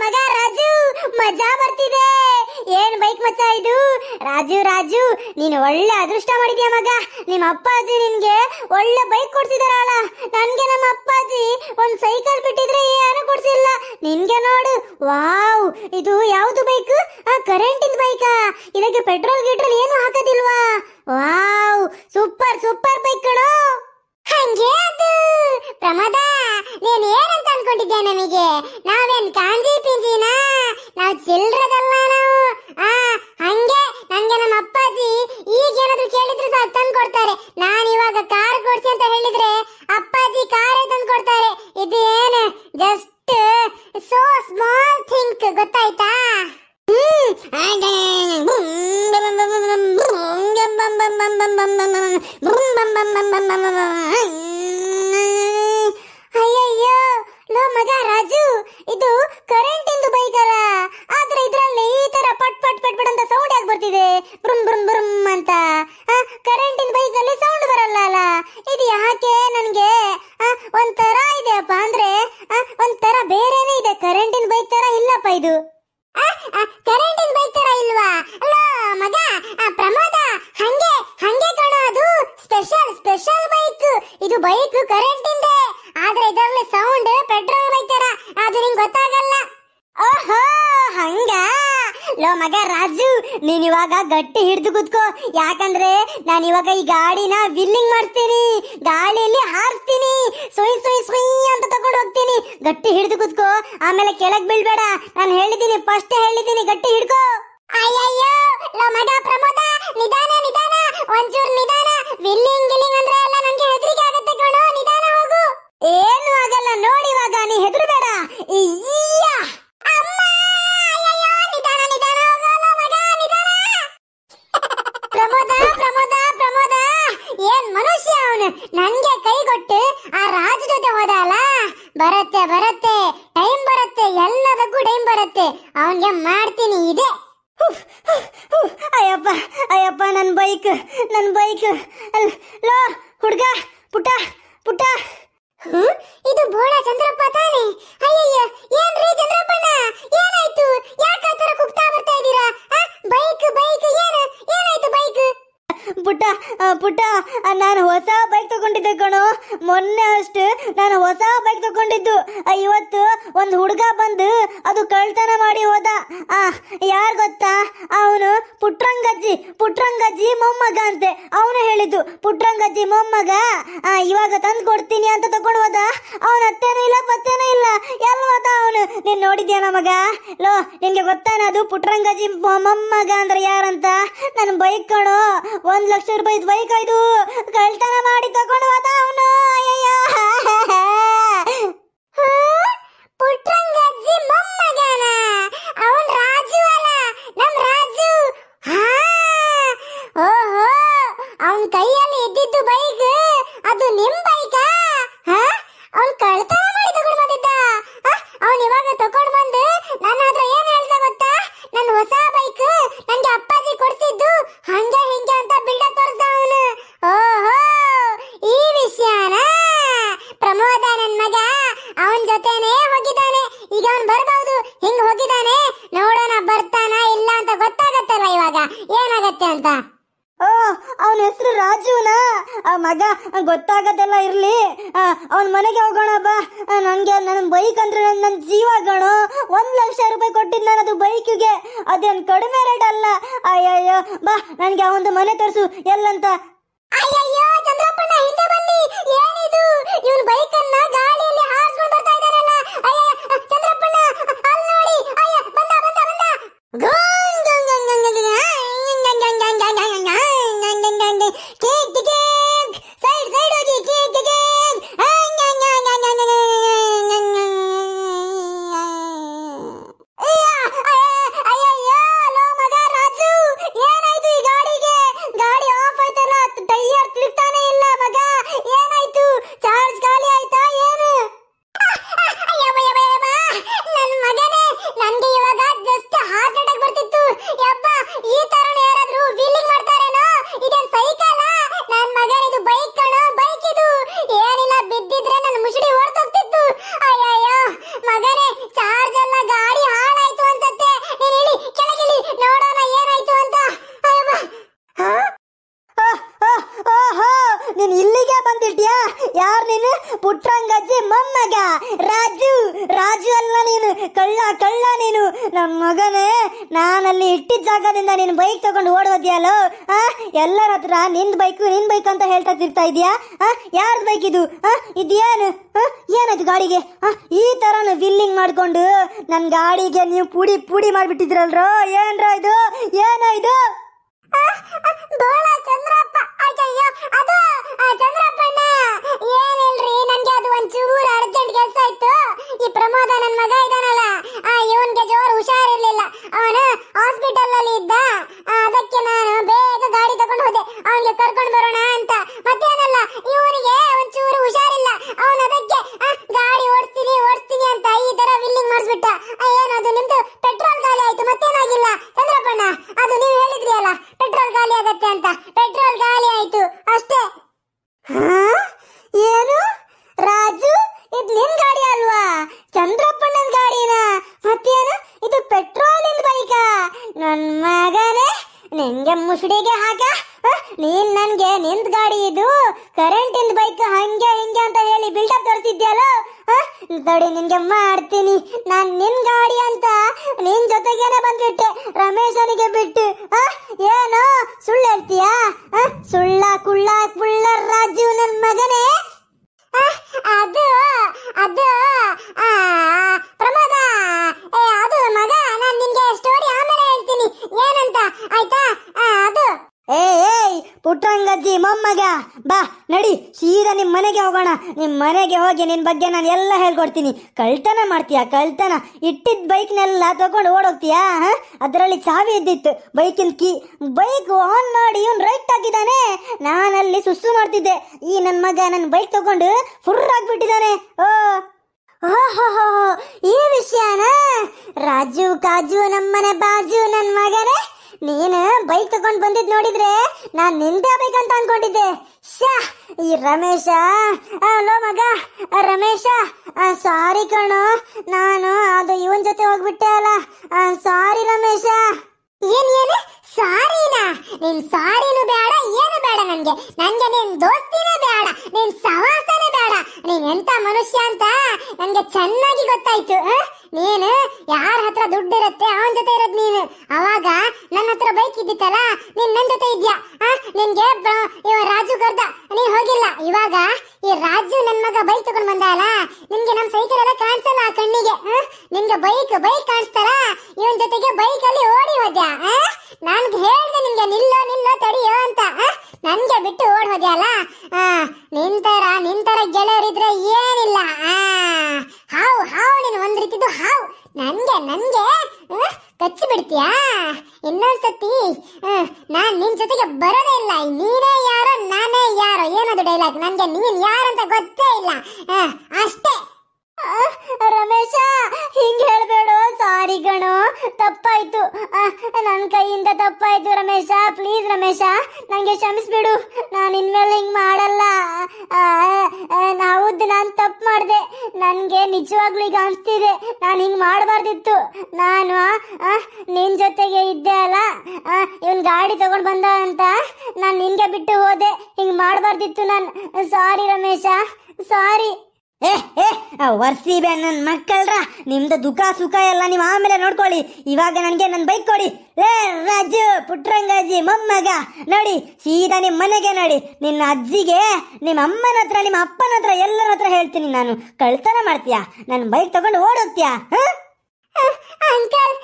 ಮಗ ರಾಜು ಮಜಾ ಬರ್ತಿದೆ ಏನ್ ಬೈಕ್ ಮಚ್ಚ ಇದು ರಾಜು ರಾಜು ನೀನು ಒಳ್ಳೆ ಅದೃಷ್ಟ ಮಾಡಿದ್ಯ ಮಗ ನಿಮ್ಮ ಅಪ್ಪಾಜಿ ನಿನ್ಗೆ ಒಳ್ಳೆ ಬೈಕ್ ಕೊಡ್ಸಿದಾರಲ್ಲ ನನ್ಗೆ ನಮ್ಮ ಅಪ್ಪಾಜಿ ಒಂದ್ ಸೈಕಲ್ ಬಿಟ್ಟಿದ್ರೆ ಯಾರು ಕೊಡ್ಸಿಲ್ಲ ನಿನ್ಗೆ ನೋಡು ವಾವ್ ಇದು ಯಾವ್ದು ಬೈಕ್ ಆ ಕರೆಂಟ್ ಇದ್ ಬೈಕಾ ಇದಕ್ಕೆ ಪೆಟ್ರೋಲ್ ಗಿಟ್ರೋಲ್ ಏನು ಹಾಕೋದಿಲ್ವಾ ವಾವ್ ಸೂಪರ್ ಸೂಪರ್ ಬೈಕ್ ಕಣೋ ಹಂಗೆ ಅದು ಪ್ರಮದ ನೀನ್ ಏನಂತ ಅನ್ಕೊಂಡಿದ್ದೆ ನಮಗೆ ನಾವೇನ್ ಕಾಂಜಿ ಪಿಂಜಿನ ನಾವು ಚಿಲ್ರದಲ್ಲ ನಾವು ಆ ಹಂಗೆ ನಂಗೆ ನಮ್ಮ ಅಪ್ಪಾಜಿ ಈಗ ಏನಾದ್ರು ಕೇಳಿದ್ರೆ ಸಹ ತಂದ್ ಕೊಡ್ತಾರೆ ನಾನು ಇವಾಗ ಕಾರ್ ಕೊಡ್ಸಿ ಅಂತ ಹೇಳಿದ್ರೆ ಅಪ್ಪಾಜಿ ಕಾರೇ ತಂದು ಕೊಡ್ತಾರೆ ಇದು ಕರೆಂಟಿನ ಬೈಕ್ ತರ ಇಲ್ವಾ ಅಲ್ಲ ಮಗ ಪ್ರಮೋದ ಹಂಗೆ ಹಂಗೆ ಕಣ ಅದು ಸ್ಪೆಷಲ್ ಸ್ಪೆಷಲ್ ಬೈಕ್ ಇದು ಬೈಕ್ ಕರೆಂಟ್ ಇಂದೆ ಆದ್ರೆ ಇದರಲ್ಲಿ ಸೌಂಡ್ ಲೋ ಮಗ ರಾಜು ನೀನ್ ಇವಾಗ ಗಟ್ಟಿ ಹಿಡಿದು ಕುತ್ಕೋ ಯಾಕಂದ್ರೆ ನಾನು ಇವಾಗ ಈ ಗಾಡಿನ ವಿಲ್ಲಿಂಗ್ ಮಾಡ್ತೀನಿ ಗಾಳಿಯಲ್ಲಿ ಹಾರ್ತೀನಿ ಸುಯ್ ಸುಯ್ ಸುಯ್ ಅಂತ ತಗೊಂಡು ಹೋಗ್ತೀನಿ ಗಟ್ಟಿ ಹಿಡಿದು ಕುತ್ಕೋ ಆಮೇಲೆ ಕೆಳಗ್ ಬೀಳ್ಬೇಡ ನಾನು ಹೇಳಿದಿನಿ ಫಸ್ಟ್ ಹೇಳಿದಿನಿ ಗಟ್ಟಿ ಹಿಡ್ಕೋ ಅಯ್ಯಯ್ಯೋ ಲೋ ಮಗ ಪ್ರಮೋದ ನಿಧಾನ ನಿಧಾನ ಒಂಚೂರು ನಿಧಾನ ವಿಲ್ಲಿಂಗ್ ವಿಲ್ಲಿಂಗ್ ಬರುತ್ತೆ ಬರುತ್ತೆ ಟೈಮ್ ಬರುತ್ತೆ ಎಲ್ಲದಕ್ಕೂ ಟೈಮ್ ಬರುತ್ತೆ ಅವನ್ಗೆ ಮಾಡ್ತೀನಿ ಇದೆ ಅಯ್ಯಪ್ಪ ಅಯ್ಯಪ್ಪ ನನ್ನ ಬೈಕ್ ನನ್ನ ಬೈಕ್ ಲೋ ಹುಡ್ಗ ಪುಟ ಪುಟ ಇದು ಬೋಳ ಚಂದ್ರಪ್ಪ ತಾನೆ ಅಯ್ಯಯ್ಯ ಏನ್ರಿ ಚಂದ್ರಪ್ಪಣ್ಣ ಏನಾಯ್ತು ಯಾಕಾತರ ಪುಟ್ಟ ನಾನು ಹೊಸ ಬೈಕ್ ತಗೊಂಡಿದ್ದೆ ಕಣೋ ಮೊನ್ನೆ ಅಷ್ಟು ನಾನು ಹೊಸ ಬೈಕ್ ತಗೊಂಡಿದ್ದು ಇವತ್ತು ಒಂದು ಹುಡುಗ ಬಂದು ಅದು ಕಳ್ತನ ಮಾಡಿ ಹೋದ ಯಾರು ಗೊತ್ತಾ ಅವನು ಪುಟ್ರಂಗಜ್ಜಿ ಪುಟ್ರಂಗಜ್ಜಿ ಮೊಮ್ಮಗ ಅಂತೆ ಅವನು ಹೇಳಿದ್ದು ಪುಟ್ರಂಗಜ್ಜಿ ಮೊಮ್ಮಗ ಇವಾಗ ತಂದು ಕೊಡ್ತೀನಿ ಅಂತ ತಗೊಂಡು ಹೋದ ಅವನ ಅತ್ತೇನೂ ಇಲ್ಲ ಪತ್ತೇನೂ ಇಲ್ಲ ಎಲ್ಲ ಹೋದ ಅವನು ನೀನ್ ನೋಡಿದ್ಯಾ ನಮಗ ಲೋ ನಿನ್ಗೆ ಗೊತ್ತಾನ ಅದು ಪುಟ್ರಂಗಜ್ಜಿ ಮೊಮ್ಮಗ ಅಂದ್ರೆ ಯಾರಂತ ನನ್ನ ಬೈಕ್ ಕಣೋ ಒಂದ್ ಲಕ್ಷ ರೂಪಾಯಿ ಬೈಕ್ ಕೈ ಕೊಯ್ದು ಕಳ್ತನ ಮಾಡಿ ತಗೊಂಡು ಹೋದ ಅವನು ಪುಟ್ಟಂಗಜ್ಜಿ ಮೊಮ್ಮಗನ ಅವನ್ ರಾಜು ಅಲ್ಲ ರಾಜು ಓಹೋ ಕೈಯಲ್ಲಿ ಇದ್ದಿದ್ದು ಬೈಕ್ ಅದು ನಿಮ್ ಬೈಕಾ ಅವನ್ ಕಳ್ತನ ಮಾಡಿ ತಗೊಂಡು ಇವಾಗ ತಗೊಂಡು ಬಂದು ನನ್ನ ಹತ್ರ ಏನ್ ಹೇಳ್ದ ಗೊತ್ತಾ ನನ್ನ ಹೊಸ ಬೈಕ್ ಏನಾಗತ್ತೆ ಅಂತ ಓ ಅವನ ಹೆಸರು ರಾಜುನ ಆ ಮಗ ಗೊತ್ತಾಗದೆಲ್ಲ ಇರ್ಲಿ ಅವನ ಮನೆಗೆ ಹೋಗೋಣ ಬಾ ನನಗೆ ನನ್ನ ಬೈಕ್ ಅಂದ್ರೆ ನನ್ನ ಜೀವ ಆಗೋಣ ಒಂದ್ ಲಕ್ಷ ರೂಪಾಯಿ ಕೊಟ್ಟಿದ್ ನಾನು ಅದು ಬೈಕಿಗೆ ಅದೇನ್ ಕಡಿಮೆ ರೇಟ್ ಅಲ್ಲ ಅಯ್ಯಯ್ಯೋ ಬಾ ನನಗೆ ಅವನ ಮನೆ ತೋರಿಸು ಎಲ್ಲಂತ ಅಯ್ಯಯ್ಯೋ ನೀನ್ ಇಲ್ಲಿಗೆ ಬಂದಿಟ್ಟಿಯ ಯಾರು ನೀನು ಪುಟ್ಟರಂಗಜ್ಜಿ ಮೊಮ್ಮಗ ರಾಜು ರಾಜು ಅಲ್ಲ ನೀನು ಕಳ್ಳ ಕಳ್ಳ ನೀನು ನಮ್ಮ ಮಗನೇ ನಾನಲ್ಲಿ ಇಟ್ಟಿದ್ದ ಜಾಗದಿಂದ ನೀನು ಬೈಕ್ ತಗೊಂಡು ಓಡೋದ್ಯಾಲೋ ಆ ಎಲ್ಲರ ಹತ್ರ ನಿನ್ ಬೈಕು ನಿನ್ ಬೈಕ್ ಅಂತ ಹೇಳ್ತಾ ತಿರ್ತಾ ಇದೀಯಾ ಆ ಯಾರ್ದು ಬೈಕ್ ಇದು ಆ ಇದೇನು ಏನಾಯ್ತು ಗಾಡಿಗೆ ಈ ತರನು ವಿಲ್ಲಿಂಗ್ ಮಾಡ್ಕೊಂಡು ನನ್ನ ಗಾಡಿಗೆ ನೀವು ಪುಡಿ ಪುಡಿ ಮಾಡಿಬಿಟ್ಟಿದ್ರಲ್ರೋ ಏನ್ರ ಇದು ಏನೋ ಇದು ಅದು ಪ್ರಮೋದ ನನ್ನ ಮಗ ಇದ್ದಾನೆ ಅದು ನೀವು ಹೇಳಿದ್ರಿ ಅಲ್ಲ ಪೆಟ್ರೋಲ್ ಖಾಲಿ ಆಗತ್ತೆ ಅಂತ ಪೆಟ್ರೋಲ್ ಖಾಲಿ ಆಯ್ತು ಅಷ್ಟೇ ಏನು ರಾಜು ಇದು ನಿನ್ ಗಾಡಿ ಅಲ್ವಾ ಚಂದ್ರಪ್ಪಣ್ಣನ ಗಾಡಿನ ಮತ್ತೇನು ಇದು ಪೆಟ್ರೋಲ್ ಬೈಕ ನನ್ ಮಗನೇ ನಿಂಗೆ ಮುಸುಡಿಗೆ ಹಾಕ ನೀನ್ ನನ್ಗೆ ನಿಂದ್ ಗಾಡಿ ಇದು ಕರೆಂಟ್ ಇಂದ ಬೈಕ್ ಹಂಗೆ ಹಿಂಗೆ ಅಂತ ಹೇಳಿ ಬಿಲ್ಡಪ್ ತೋರಿಸಿದ್ಯಲ್ಲ ದಡಿ ನಿನ್ಗೆ ಮಾಡ್ತೀನಿ ನಾನ್ ನಿನ್ ಗಾಡಿ ಅಂತ ನಿನ್ ಜೊತೆಗೇನೆ ಬಂದ್ಬಿಟ್ಟೆ ರಮೇಶನಿಗೆ ಬಿಟ್ಟು ಏನು ಸುಳ್ಳು ಹೇಳ್ತೀಯಾ ಸುಳ್ಳ ಕುಳ್ಳ ಕುಳ್ಳ ರಾಜು ನನ್ ಮಗನೇ ಅದು ಅದು ಪ್ರಮೋದ ಏ ಅದು ಮಗ ನಾನ್ ನಿನ್ಗೆ ಸ್ಟೋರಿ ಆಮೇಲೆ ಹೇಳ್ತೀನಿ ಏನಂತ ಆಯ್ತಾ ಅದು ಏಯ್ ಪುಟ್ರಂಗಜ್ಜಿ ಮೊಮ್ಮಗ ಬಾ ನಡಿ ಸೀದಾ ನಿಮ್ಮ ಮನೆಗೆ ಹೋಗೋಣ ನಿಮ್ಮ ಮನೆಗೆ ಹೋಗಿ ನಿನ್ನ ಬಗ್ಗೆ ನಾನು ಎಲ್ಲ ಹೇಳ್ಕೊಡ್ತೀನಿ ಕಳ್ತನ ಮಾಡ್ತೀಯಾ ಕಳ್ತನ ಇಟ್ಟಿದ್ದ ಬೈಕ್ನೆಲ್ಲ ತಗೊಂಡು ಓಡೋಗ್ತೀಯಾ ಅದರಲ್ಲಿ ಚಾವಿ ಇದ್ದಿತ್ತು ಬೈಕಿನ ಕೀ ಬೈಕ್ ಆನ್ ಮಾಡಿ ಇವನು ರೈಟ್ ಆಗಿದ್ದಾನೆ ನಾನಲ್ಲಿ ಸುಸ್ಸು ಮಾಡ್ತಿದ್ದೆ ಈ ನನ್ನ ಮಗ ನನ್ನ ಬೈಕ್ ತಗೊಂಡು ಫುರ್ ಆಗಿಬಿಟ್ಟಿದ್ದಾನೆ ಓ ಓಹೋಹೋ ಈ ವಿಷಯನ ರಾಜು ಕಾಜು ನಮ್ಮನೆ ಬಾಜು ನನ್ನ ಮಗನೇ ನೀನು ಬೈಕ್ ತಗೊಂಡು ಬಂದಿದ್ ನೋಡಿದ್ರೆ ನಾನು ಬೈಕ್ ಅಂತ ಅನ್ಕೊಂಡಿದ್ದೆ ಈ ರಮೇಶ ಅಲೋ ಮಗ ರಮೇಶ ಸಾರಿ ಕಣು ನಾನು ಅದು ಇವನ್ ಜೊತೆ ಹೋಗ್ಬಿಟ್ಟೆ ಅಲ್ಲ ಸಾರಿ ರಮೇಶ ಏನ್ ಏನು ಸಾರಿನಾ ನಿನ್ ಸಾರಿನೂ ಬೇಡ ಏನು ಬೇಡ ನನ್ಗೆ ನನ್ಗೆ ನಿನ್ ದೋಸ್ತಿನೇ ಬೇಡ ನಿನ್ ಸವಾಸ ನೀನ್ ಎಂತ ಮನುಷ್ಯ ಅಂತ ನನ್ಗೆ ಚೆನ್ನಾಗಿ ಗೊತ್ತಾಯ್ತು ನೀನು ಯಾರ ಹತ್ರ ದುಡ್ಡು ಇರುತ್ತೆ ಅವನ ಜೊತೆ ಇರೋದ್ ನೀನು ಅವಾಗ ನನ್ನ ಹತ್ರ ಬೈಕ್ ಇದ್ದಿತ್ತಲ್ಲ ನೀನ್ ನನ್ ಜೊತೆ ಇದ್ಯಾ ನಿನ್ಗೆ ಇವ ರಾಜು ಕರ್ದ ನೀನ್ ಹೋಗಿಲ್ಲ ಇವಾಗ ಈ ರಾಜು ನನ್ ಮಗ ಬೈಕ್ ತಗೊಂಡ್ ಬಂದ ಅಲ್ಲ ನಿನ್ಗೆ ನಮ್ ಸೈಕಲ್ ಎಲ್ಲ ಕಾಣ್ಸಲ್ಲ ಆ ಕಣ್ಣಿಗೆ ನಿನ್ಗೆ ಬೈಕ್ ಬೈಕ್ ಕಾಣಿಸ್ತಾರ ಇವನ್ ಜೊತೆಗೆ ಬೈಕ್ ಅಲ್ಲಿ ಓಡಿ ಹೋದ್ಯಾ ನಾನ್ ಹೇಳ್ದೆ ನಿನ್ಗೆ ನಿಲ್ಲೋ ನಿಲ್ಲೋ ತಡಿಯೋ ಅಂತ ನನಗೆ ಬಿಟ್ಟು ಓಡ್ ಹೋದ್ಯಲ್ಲ ನಿಂತರ ನಿಂತರ ಗೆಳೆಯರಿದ್ರೆ ಏನಿಲ್ಲ ಹಾವು ಹಾವು ನೀನು ಒಂದ್ ರೀತಿದು ಹಾವು ನನಗೆ ನನಗೆ ಕಚ್ಚಿ ಬಿಡ್ತೀಯಾ ಇನ್ನೊಂದ್ಸತಿ ನಾನು ನಿನ್ ಜೊತೆಗೆ ಬರೋದೇ ಇಲ್ಲ ನೀನೇ ಯಾರೋ ನಾನೇ ಯಾರೋ ಏನದು ಡೈಲಾಗ್ ನನಗೆ ನೀನು ಯಾರಂತ ಗೊತ್ತೇ ಇಲ್ಲ ಅಷ್ಟೇ ರಮೇಶ ಹಿಂಗ್ ಹೇಳ್ಬೇಡು ಸಾರಿ ಗಣು ತಪ್ಪಾಯ್ತು ನನ್ನ ಕೈಯಿಂದ ತಪ್ಪಾಯ್ತು ರಮೇಶ ಪ್ಲೀಸ್ ರಮೇಶ ನನಗೆ ಕ್ಷಮಿಸ್ಬಿಡು ನಾನು ಇನ್ಮೇಲೆ ಹಿಂಗ್ ಮಾಡಲ್ಲ ಹೌದು ನಾನು ತಪ್ಪು ಮಾಡಿದೆ ನನಗೆ ನಿಜವಾಗ್ಲೂ ಈಗ ಅನಿಸ್ತಿದೆ ನಾನು ಹಿಂಗ್ ಮಾಡಬಾರ್ದಿತ್ತು ನಾನು ನಿನ್ನ ಜೊತೆಗೆ ಇದ್ದೆ ಅಲ್ಲ ಇವನ್ ಗಾಡಿ ತಗೊಂಡು ಬಂದ ಅಂತ ನಾನು ನಿನ್ಗೆ ಬಿಟ್ಟು ಹೋದೆ ಹಿಂಗ್ ಮಾಡಬಾರ್ದಿತ್ತು ನಾನು ಸಾರಿ ರಮೇಶ ಸಾರಿ ಏ ವರ್ಸಿ ಬೇ ನನ್ನ ಮಕ್ಕಳ್ರ ನಿಮ್ದು ದುಃಖ ಸುಖ ಎಲ್ಲ ನೀವು ಆಮೇಲೆ ನೋಡ್ಕೊಳ್ಳಿ ಇವಾಗ ನನಗೆ ನನ್ನ ಬೈಕ್ ಕೊಡಿ ಏ ರಾಜು ಪುಟ್ರಂಗಾಜಿ ಮೊಮ್ಮಗ ನೋಡಿ ಸೀದಾ ನಿಮ್ಮ ಮನೆಗೆ ನೋಡಿ ನಿನ್ನ ಅಜ್ಜಿಗೆ ನಿಮ್ಮ ಅಮ್ಮನ ಹತ್ರ ನಿಮ್ಮ ಅಪ್ಪನ ಹತ್ರ ಎಲ್ಲರ ಹತ್ರ ಹೇಳ್ತೀನಿ ನಾನು ಕಳ್ತನ ಮಾಡ್ತೀಯಾ ನನ್ನ ಬೈಕ್ ತಗೊಂಡು ಓಡೋಗ್ತೀಯಾ ಅಂಕಲ್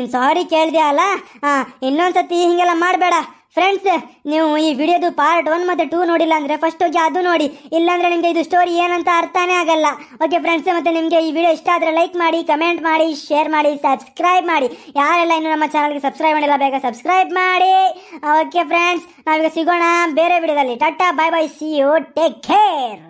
ನೀನು ಸಾರಿ ಕೇಳಿದೆ ಅಲ್ಲ ಇನ್ನೊಂದ್ಸತಿ ಹೀಗೆಲ್ಲ ಮಾಡಬೇಡ ಫ್ರೆಂಡ್ಸ್ ನೀವು ಈ ವಿಡಿಯೋದು ಪಾರ್ಟ್ ಒನ್ ಮತ್ತು ಟೂ ನೋಡಿಲ್ಲ ಅಂದರೆ ಫಸ್ಟ್ ಹೋಗಿ ಅದು ನೋಡಿ ಇಲ್ಲಾಂದರೆ ನಿಮಗೆ ಇದು ಸ್ಟೋರಿ ಏನಂತ ಅರ್ಥನೇ ಆಗಲ್ಲ ಓಕೆ ಫ್ರೆಂಡ್ಸ್ ಮತ್ತು ನಿಮಗೆ ಈ ವಿಡಿಯೋ ಇಷ್ಟ ಆದರೆ ಲೈಕ್ ಮಾಡಿ ಕಮೆಂಟ್ ಮಾಡಿ ಶೇರ್ ಮಾಡಿ ಸಬ್ಸ್ಕ್ರೈಬ್ ಮಾಡಿ ಯಾರೆಲ್ಲ ಇನ್ನೂ ನಮ್ಮ ಚಾನಲ್ಗೆ ಸಬ್ಸ್ಕ್ರೈಬ್ ಮಾಡಿಲ್ಲ ಬೇಗ ಸಬ್ಸ್ಕ್ರೈಬ್ ಮಾಡಿ ಓಕೆ ಫ್ರೆಂಡ್ಸ್ ನಾವೀಗ ಸಿಗೋಣ ಬೇರೆ ವಿಡಿಯೋದಲ್ಲಿ tata bye bye see you take care